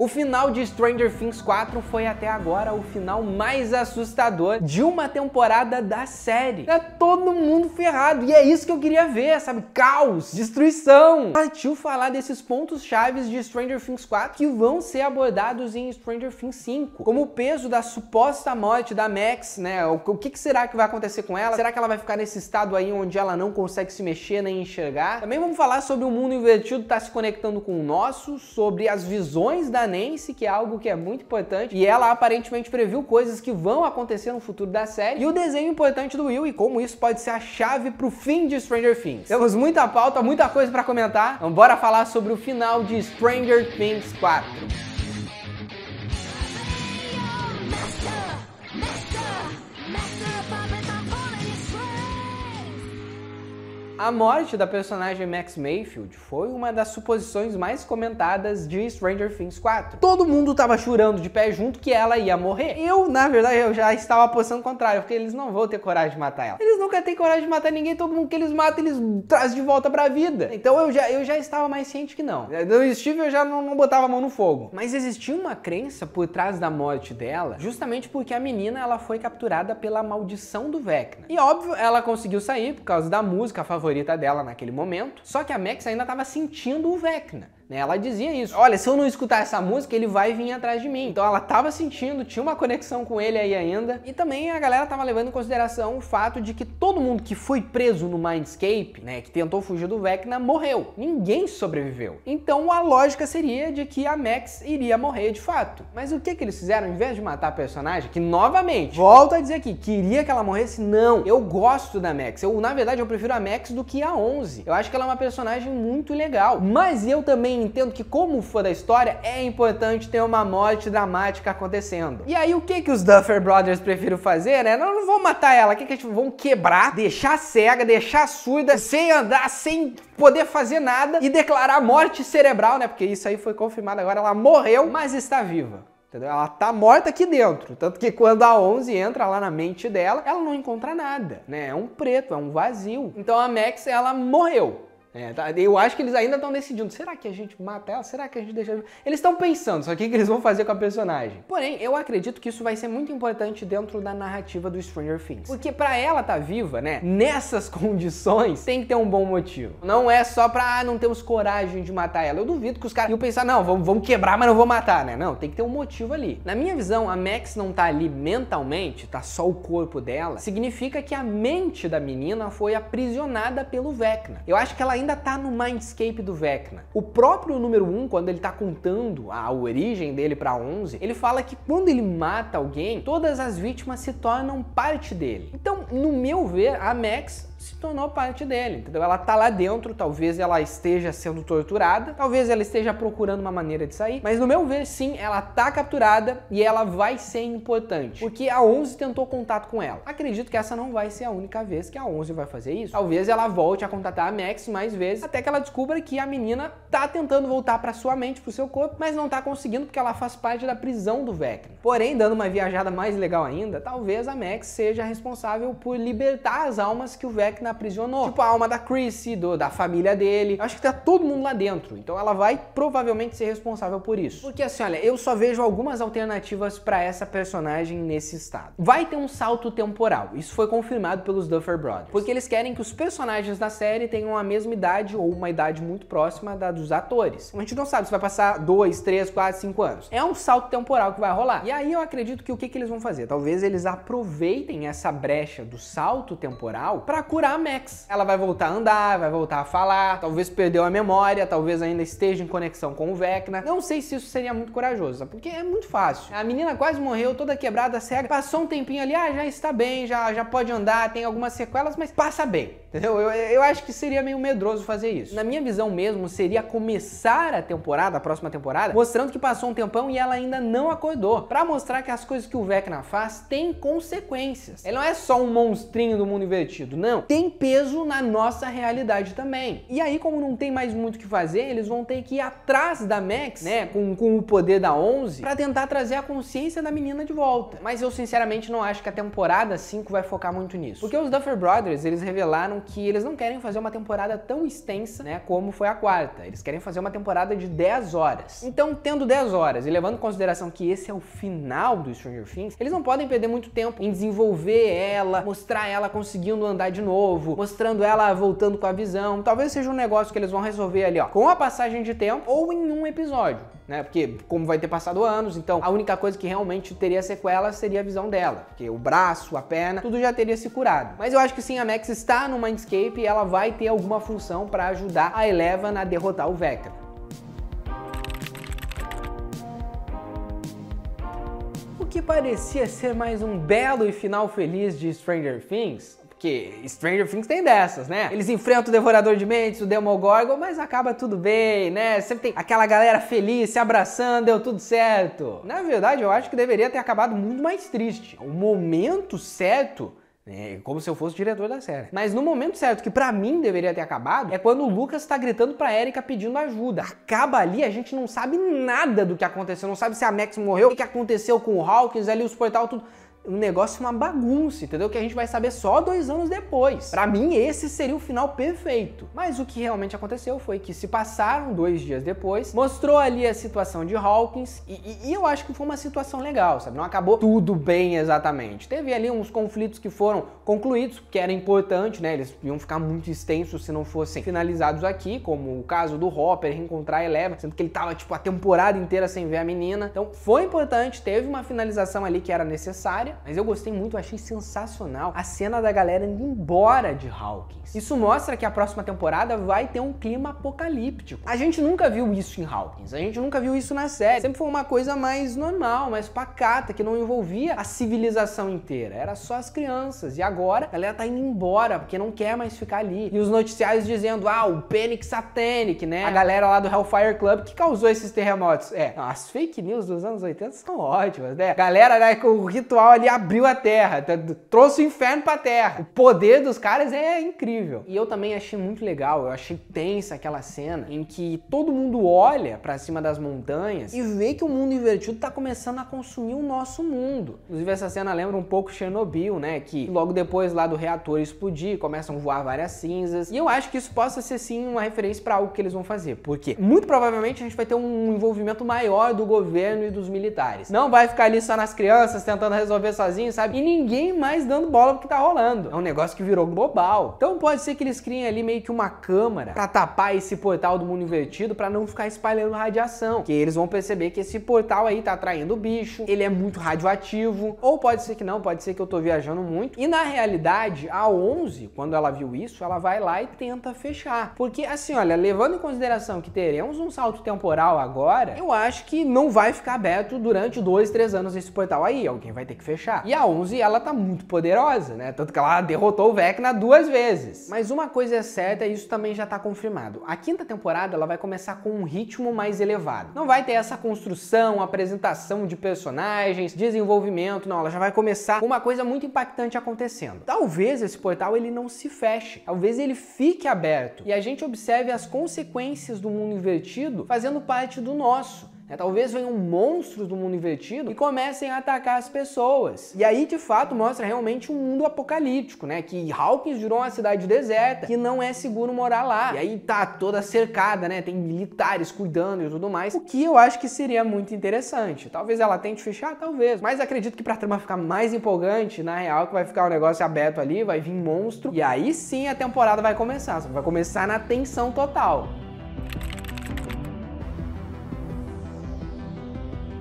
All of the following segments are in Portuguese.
O final de Stranger Things 4 foi até agora o final mais assustador de uma temporada da série. Tá todo mundo ferrado e é isso que eu queria ver, sabe? Caos, destruição. Partiu falar desses pontos chaves de Stranger Things 4 que vão ser abordados em Stranger Things 5, como o peso da suposta morte da Max, né? O que será que vai acontecer com ela? Será que ela vai ficar nesse estado aí onde ela não consegue se mexer nem enxergar? Também vamos falar sobre o mundo invertido estar tá se conectando com o nosso, sobre as visões da canadense, que é algo que é muito importante, e ela aparentemente previu coisas que vão acontecer no futuro da série, e o desenho importante do Will e como isso pode ser a chave pro fim de Stranger Things. Temos muita pauta, muita coisa para comentar, então bora falar sobre o final de Stranger Things 4. A morte da personagem Max Mayfield foi uma das suposições mais comentadas de Stranger Things 4. Todo mundo tava chorando de pé junto que ela ia morrer. Eu, na verdade, eu já estava apostando o contrário, porque eles não vão ter coragem de matar ela. Eles nunca têm coragem de matar ninguém, todo mundo que eles matam, eles trazem de volta pra vida. Então eu já, eu já estava mais ciente que não. Do é, Steve eu já não, não botava a mão no fogo. Mas existia uma crença por trás da morte dela, justamente porque a menina ela foi capturada pela maldição do Vecna. E óbvio, ela conseguiu sair por causa da música favorita favorita dela naquele momento. Só que a Max ainda estava sentindo o Vecna. Né? Ela dizia isso. Olha, se eu não escutar essa música, ele vai vir atrás de mim. Então ela estava sentindo, tinha uma conexão com ele aí ainda. E também a galera estava levando em consideração o fato de que todo mundo que foi preso no Mindscape, né, que tentou fugir do Vecna, morreu. Ninguém sobreviveu. Então a lógica seria de que a Max iria morrer de fato. Mas o que que eles fizeram? Em vez de matar a personagem, que novamente, volto a dizer aqui, queria que ela morresse? Não. Eu gosto da Max. Eu, na verdade, eu prefiro a Max do que a 11. Eu acho que ela é uma personagem muito legal. Mas eu também entendo que, como fã da história, é importante ter uma morte dramática acontecendo. E aí, o que, que os Duffer Brothers prefiram fazer, né? Não, não vão matar ela, o que, que eles vão quebrar, deixar cega, deixar surda, sem andar, sem poder fazer nada e declarar morte cerebral, né? Porque isso aí foi confirmado agora, ela morreu, mas está viva. Entendeu? Ela tá morta aqui dentro. Tanto que quando a 11 entra lá na mente dela, ela não encontra nada, né? É um preto, é um vazio. Então a Max, ela morreu. É, tá, eu acho que eles ainda estão decidindo. Será que a gente mata ela? Será que a gente deixa. Eles estão pensando, só que o que eles vão fazer com a personagem. Porém, eu acredito que isso vai ser muito importante dentro da narrativa do Stranger Things. Porque para ela tá viva, né? Nessas condições, tem que ter um bom motivo. Não é só pra ah, não termos coragem de matar ela. Eu duvido que os caras iam pensar, não, vamos, vamos quebrar, mas não vou matar, né? Não, tem que ter um motivo ali. Na minha visão, a Max não tá ali mentalmente, tá só o corpo dela. Significa que a mente da menina foi aprisionada pelo Vecna. Eu acho que ela ainda ainda está no mindscape do Vecna. O próprio número 1, um, quando ele está contando a origem dele para 11, ele fala que quando ele mata alguém, todas as vítimas se tornam parte dele. Então, no meu ver, a Max se tornou parte dele, entendeu? Ela tá lá dentro, talvez ela esteja sendo torturada, talvez ela esteja procurando uma maneira de sair, mas no meu ver, sim, ela tá capturada e ela vai ser importante, porque a 11 tentou contato com ela. Acredito que essa não vai ser a única vez que a 11 vai fazer isso. Talvez ela volte a contatar a Max mais vezes, até que ela descubra que a menina tá tentando voltar para sua mente, pro seu corpo, mas não tá conseguindo porque ela faz parte da prisão do Vecna. Porém, dando uma viajada mais legal ainda, talvez a Max seja responsável por libertar as almas que o Vecna que na aprisionou. Tipo a alma da Chrissy, do, da família dele. Acho que tá todo mundo lá dentro. Então ela vai provavelmente ser responsável por isso. Porque assim, olha, eu só vejo algumas alternativas para essa personagem nesse estado. Vai ter um salto temporal. Isso foi confirmado pelos Duffer Brothers. Porque eles querem que os personagens da série tenham a mesma idade ou uma idade muito próxima da dos atores. A gente não sabe se vai passar 2, 3, 4, 5 anos. É um salto temporal que vai rolar. E aí eu acredito que o que, que eles vão fazer? Talvez eles aproveitem essa brecha do salto temporal para curar a Max. Ela vai voltar a andar, vai voltar a falar, talvez perdeu a memória, talvez ainda esteja em conexão com o Vecna. Não sei se isso seria muito corajoso, porque é muito fácil. A menina quase morreu, toda quebrada, cega, passou um tempinho ali, ah, já está bem, já, já pode andar, tem algumas sequelas, mas passa bem. Entendeu? Eu, eu acho que seria meio medroso fazer isso. Na minha visão mesmo, seria começar a temporada, a próxima temporada, mostrando que passou um tempão e ela ainda não acordou. para mostrar que as coisas que o Vecna faz têm consequências. Ele não é só um monstrinho do mundo invertido, não. Tem peso na nossa realidade também. E aí, como não tem mais muito o que fazer, eles vão ter que ir atrás da Max, né, com, com o poder da 11, para tentar trazer a consciência da menina de volta. Mas eu sinceramente não acho que a temporada 5 vai focar muito nisso. Porque os Duffer Brothers, eles revelaram falaram que eles não querem fazer uma temporada tão extensa, né, como foi a quarta. Eles querem fazer uma temporada de 10 horas. Então, tendo 10 horas e levando em consideração que esse é o final do Stranger Things, eles não podem perder muito tempo em desenvolver ela, mostrar ela conseguindo andar de novo, mostrando ela voltando com a visão. Talvez seja um negócio que eles vão resolver ali, ó, com a passagem de tempo ou em um episódio né? Porque como vai ter passado anos, então a única coisa que realmente teria sequela seria a visão dela, porque o braço, a perna, tudo já teria se curado. Mas eu acho que sim, a Max está no Mindscape e ela vai ter alguma função para ajudar a Eleven a derrotar o Vecna. que parecia ser mais um belo e final feliz de Stranger Things porque Stranger Things tem dessas, né? Eles enfrentam o Devorador de Mentes, o Demogorgon, mas acaba tudo bem, né? Sempre tem aquela galera feliz, se abraçando, deu tudo certo. Na verdade, eu acho que deveria ter acabado muito mais triste. O momento certo é, como se eu fosse diretor da série. Mas no momento certo, que para mim deveria ter acabado, é quando o Lucas tá gritando pra Erika pedindo ajuda. Acaba ali, a gente não sabe nada do que aconteceu, não sabe se a Max morreu, o que aconteceu com o Hawkins ali, os portal, tudo um negócio, uma bagunça, entendeu? Que a gente vai saber só dois anos depois. Para mim, esse seria o final perfeito. Mas o que realmente aconteceu foi que se passaram dois dias depois, mostrou ali a situação de Hawkins e, e, e eu acho que foi uma situação legal, sabe? Não acabou tudo bem exatamente. Teve ali uns conflitos que foram concluídos, que era importante, né? Eles iam ficar muito extensos se não fossem finalizados aqui, como o caso do Hopper reencontrar a Eleva, sendo que ele tava tipo a temporada inteira sem ver a menina. Então foi importante, teve uma finalização ali que era necessária, mas eu gostei muito, eu achei sensacional a cena da galera indo embora de Hawkins. Isso mostra que a próxima temporada vai ter um clima apocalíptico. A gente nunca viu isso em Hawkins, a gente nunca viu isso na série. Sempre foi uma coisa mais normal, mais pacata, que não envolvia a civilização inteira. Era só as crianças. E agora a galera tá indo embora, porque não quer mais ficar ali. E os noticiários dizendo, ah, o Panic Satanic, né? A galera lá do Hellfire Club que causou esses terremotos. É, as fake news dos anos 80 são ótimas, né? Galera, né, com o ritual ali abriu a terra, tá, trouxe o inferno pra terra. O poder dos caras é incrível. E eu também achei muito legal, eu achei tensa aquela cena em que todo mundo olha para cima das montanhas e vê que o mundo invertido tá começando a consumir o nosso mundo. Inclusive, essa cena lembra um pouco Chernobyl, né? Que logo depois lá do reator explodir, começam a voar várias cinzas. E eu acho que isso possa ser sim uma referência para algo que eles vão fazer, porque muito provavelmente a gente vai ter um envolvimento maior do governo e dos militares. Não vai ficar ali só nas crianças tentando resolver resolver sozinho, sabe? E ninguém mais dando bola pro que tá rolando. É um negócio que virou global. Então pode ser que eles criem ali meio que uma câmara para tapar esse portal do mundo invertido para não ficar espalhando radiação. Que eles vão perceber que esse portal aí tá atraindo o bicho, ele é muito radioativo. Ou pode ser que não, pode ser que eu tô viajando muito. E na realidade, a 11, quando ela viu isso, ela vai lá e tenta fechar. Porque assim, olha, levando em consideração que teremos um salto temporal agora, eu acho que não vai ficar aberto durante dois, três anos esse portal aí. Alguém vai ter que fechar fechar. E a 11, ela tá muito poderosa, né? Tanto que ela derrotou o Vecna duas vezes. Mas uma coisa é certa, e isso também já tá confirmado. A quinta temporada, ela vai começar com um ritmo mais elevado. Não vai ter essa construção, apresentação de personagens, desenvolvimento, não. Ela já vai começar com uma coisa muito impactante acontecendo. Talvez esse portal, ele não se feche. Talvez ele fique aberto. E a gente observe as consequências do mundo invertido fazendo parte do nosso. Né? Talvez venham monstros do mundo invertido e comecem a atacar as pessoas. E aí, de fato, mostra realmente um mundo apocalíptico, né? Que Hawkins virou uma cidade deserta, que não é seguro morar lá. E aí tá toda cercada, né? Tem militares cuidando e tudo mais. O que eu acho que seria muito interessante. Talvez ela tente fechar, talvez. Mas acredito que pra trama ficar mais empolgante, na real, que vai ficar o um negócio aberto ali, vai vir monstro. E aí sim a temporada vai começar. Vai começar na tensão total.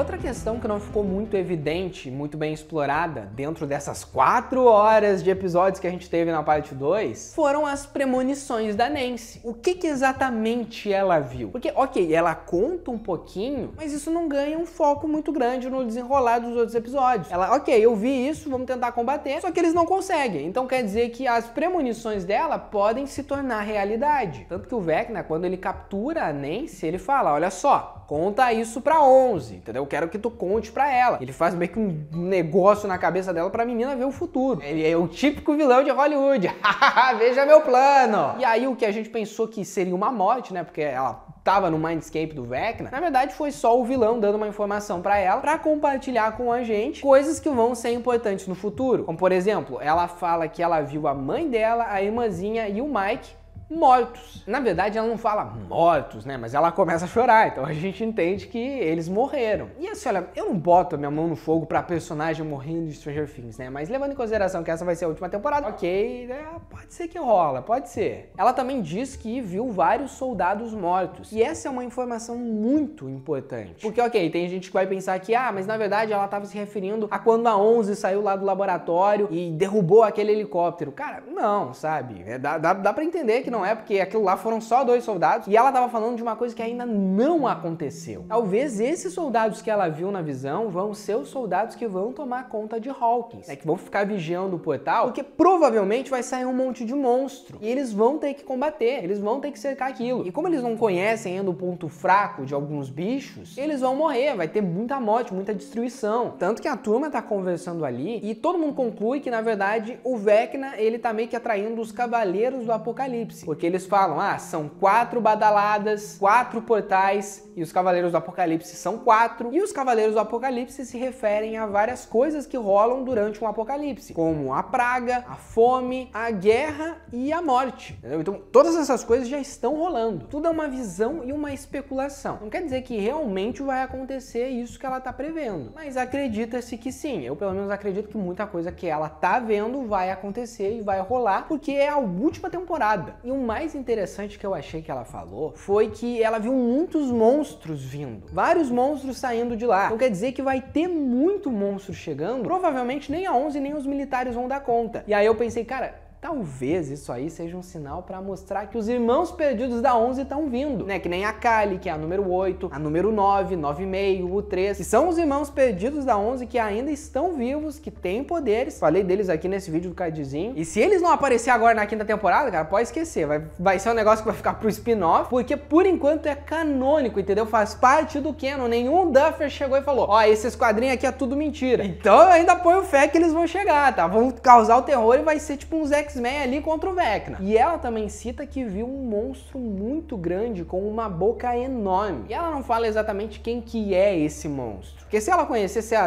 Outra questão que não ficou muito evidente, muito bem explorada dentro dessas quatro horas de episódios que a gente teve na parte 2 foram as premonições da Nancy. O que, que exatamente ela viu? Porque, ok, ela conta um pouquinho, mas isso não ganha um foco muito grande no desenrolar dos outros episódios. Ela, ok, eu vi isso, vamos tentar combater, só que eles não conseguem. Então quer dizer que as premonições dela podem se tornar realidade. Tanto que o Vecna, quando ele captura a Nancy, ele fala: olha só, Conta isso pra 11, entendeu? Eu quero que tu conte pra ela. Ele faz meio que um negócio na cabeça dela pra menina ver o futuro. Ele é o típico vilão de Hollywood. Veja meu plano! E aí o que a gente pensou que seria uma morte, né? Porque ela tava no mindscape do Vecna, na verdade foi só o vilão dando uma informação para ela para compartilhar com a gente coisas que vão ser importantes no futuro. Como por exemplo, ela fala que ela viu a mãe dela, a irmãzinha e o Mike mortos. Na verdade, ela não fala mortos, né? Mas ela começa a chorar, então a gente entende que eles morreram. E assim, olha, eu não boto a minha mão no fogo pra personagem morrendo de Stranger Things, né? Mas levando em consideração que essa vai ser a última temporada, ok, né? pode ser que rola, pode ser. Ela também diz que viu vários soldados mortos. E essa é uma informação muito importante. Porque, ok, tem gente que vai pensar que, ah, mas na verdade ela estava se referindo a quando a 11 saiu lá do laboratório e derrubou aquele helicóptero. Cara, não, sabe? É, dá, dá, dá pra entender que não não é, porque aquilo lá foram só dois soldados, e ela tava falando de uma coisa que ainda não aconteceu. Talvez esses soldados que ela viu na visão vão ser os soldados que vão tomar conta de Hawkins, é que vão ficar vigiando o portal, porque provavelmente vai sair um monte de monstro, e eles vão ter que combater, eles vão ter que cercar aquilo. E como eles não conhecem ainda o ponto fraco de alguns bichos, eles vão morrer, vai ter muita morte, muita destruição. Tanto que a turma tá conversando ali, e todo mundo conclui que, na verdade, o Vecna, ele tá meio que atraindo os cavaleiros do apocalipse, porque eles falam: ah, são quatro badaladas, quatro portais, e os Cavaleiros do Apocalipse são quatro, e os Cavaleiros do Apocalipse se referem a várias coisas que rolam durante um apocalipse, como a praga, a fome, a guerra e a morte. Entendeu? Então, todas essas coisas já estão rolando. Tudo é uma visão e uma especulação. Não quer dizer que realmente vai acontecer isso que ela está prevendo, mas acredita-se que sim. Eu, pelo menos, acredito que muita coisa que ela está vendo vai acontecer e vai rolar, porque é a última temporada. E mais interessante que eu achei que ela falou foi que ela viu muitos monstros vindo, vários monstros saindo de lá. Então quer dizer que vai ter muito monstro chegando, provavelmente nem a 11 nem os militares vão dar conta. E aí eu pensei, cara, Talvez isso aí seja um sinal para mostrar que os irmãos perdidos da 11 estão vindo, né? Que nem a Kali, que é a número 8, a número 9, 9,5, o 3, que são os irmãos perdidos da 11 que ainda estão vivos, que têm poderes. Falei deles aqui nesse vídeo do Cardzinho. E se eles não aparecer agora na quinta temporada, cara, pode esquecer, vai, vai ser um negócio que vai ficar pro spin-off, porque por enquanto é canônico, entendeu? Faz parte do canon, nenhum Duffer chegou e falou, ó, oh, esses quadrinhos aqui é tudo mentira. Então eu ainda ponho fé que eles vão chegar, tá? Vão causar o terror e vai ser tipo um Zack. X-Men ali contra o Vecna. E ela também cita que viu um monstro muito grande com uma boca enorme. E ela não fala exatamente quem que é esse monstro. Porque se ela conhecesse a,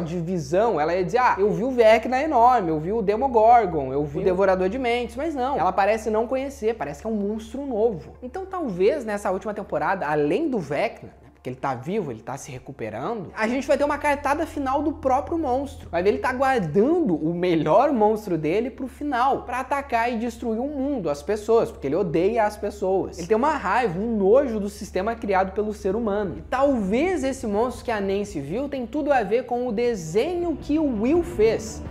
divisão, ela ia dizer, ah, eu vi o Vecna enorme, eu vi o Demogorgon, eu vi o Devorador de Mentes, mas não. Ela parece não conhecer, parece que é um monstro novo. Então talvez nessa última temporada, além do Vecna, que ele tá vivo, ele tá se recuperando, a gente vai ter uma cartada final do próprio monstro. Vai ver ele tá guardando o melhor monstro dele pro final, para atacar e destruir o mundo, as pessoas, porque ele odeia as pessoas. Ele tem uma raiva, um nojo do sistema criado pelo ser humano. E talvez esse monstro que a Nancy viu tem tudo a ver com o desenho que o Will fez.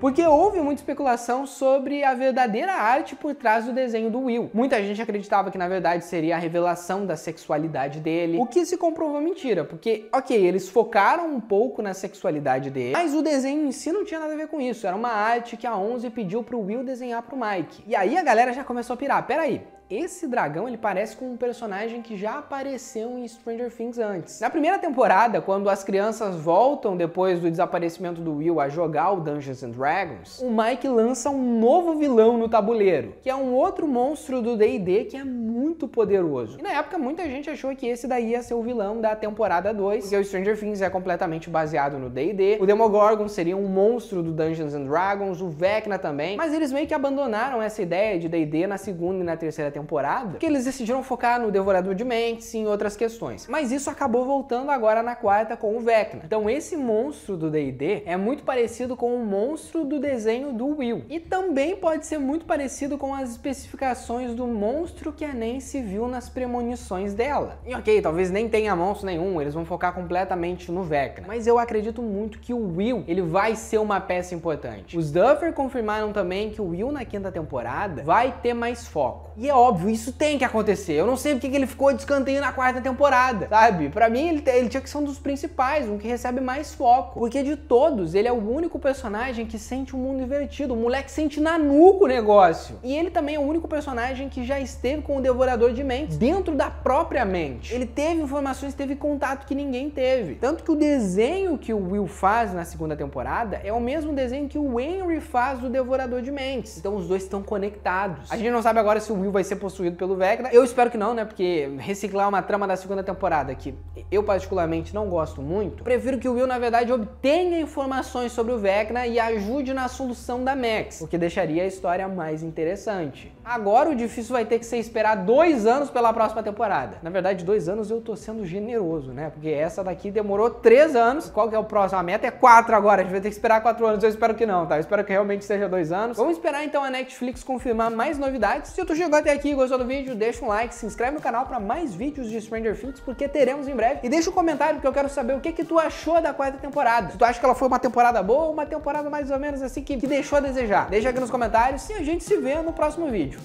Porque houve muita especulação sobre a verdadeira arte por trás do desenho do Will. Muita gente acreditava que na verdade seria a revelação da sexualidade dele, o que se comprovou mentira, porque, ok, eles focaram um pouco na sexualidade dele, mas o desenho em si não tinha nada a ver com isso. Era uma arte que a Onze pediu pro Will desenhar pro Mike. E aí a galera já começou a pirar: peraí, esse dragão ele parece com um personagem que já apareceu em Stranger Things antes. Na primeira temporada, quando as crianças voltam depois do desaparecimento do Will a jogar o Dungeons and Dragons, o Mike lança um novo vilão no tabuleiro, que é um outro monstro do D&D que é muito poderoso. E na época muita gente achou que esse daí ia ser o vilão da temporada 2, porque o Stranger Things é completamente baseado no D&D, o Demogorgon seria um monstro do Dungeons and Dragons, o Vecna também, mas eles meio que abandonaram essa ideia de D&D na segunda e na terceira temporada temporada, que eles decidiram focar no Devorador de Mentes e em outras questões. Mas isso acabou voltando agora na quarta com o Vecna. Então esse monstro do D&D é muito parecido com o monstro do desenho do Will. E também pode ser muito parecido com as especificações do monstro que a Nancy viu nas premonições dela. E ok, talvez nem tenha monstro nenhum, eles vão focar completamente no Vecna. Mas eu acredito muito que o Will, ele vai ser uma peça importante. Os Duffer confirmaram também que o Will na quinta temporada vai ter mais foco. E é óbvio óbvio, isso tem que acontecer. Eu não sei porque que ele ficou de escanteio na quarta temporada, sabe? Para mim, ele, ele tinha que ser um dos principais, um que recebe mais foco. Porque de todos, ele é o único personagem que sente o um mundo invertido. O moleque sente na nuca o negócio. E ele também é o único personagem que já esteve com o Devorador de Mentes dentro da própria mente. Ele teve informações, teve contato que ninguém teve. Tanto que o desenho que o Will faz na segunda temporada é o mesmo desenho que o Henry faz do Devorador de Mentes. Então os dois estão conectados. A gente não sabe agora se o Will vai ser possuído pelo Vecna. Eu espero que não, né? Porque reciclar é uma trama da segunda temporada que eu particularmente não gosto muito, prefiro que o Will, na verdade, obtenha informações sobre o Vecna e ajude na solução da Max, o que deixaria a história mais interessante. Agora o difícil vai ter que ser esperar dois anos pela próxima temporada. Na verdade, dois anos eu tô sendo generoso, né? Porque essa daqui demorou três anos. Qual que é o próximo? A meta é quatro agora. A gente vai ter que esperar quatro anos. Eu espero que não, tá? Eu espero que realmente seja dois anos. Vamos esperar então a Netflix confirmar mais novidades. Se tu chegou até aqui, aqui, gostou do vídeo, deixa um like, se inscreve no canal para mais vídeos de Stranger Things, porque teremos em breve. E deixa um comentário, porque eu quero saber o que, que tu achou da quarta temporada. Se tu acha que ela foi uma temporada boa ou uma temporada mais ou menos assim que, que deixou a desejar. Deixa aqui nos comentários e a gente se vê no próximo vídeo.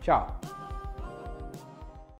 Tchau!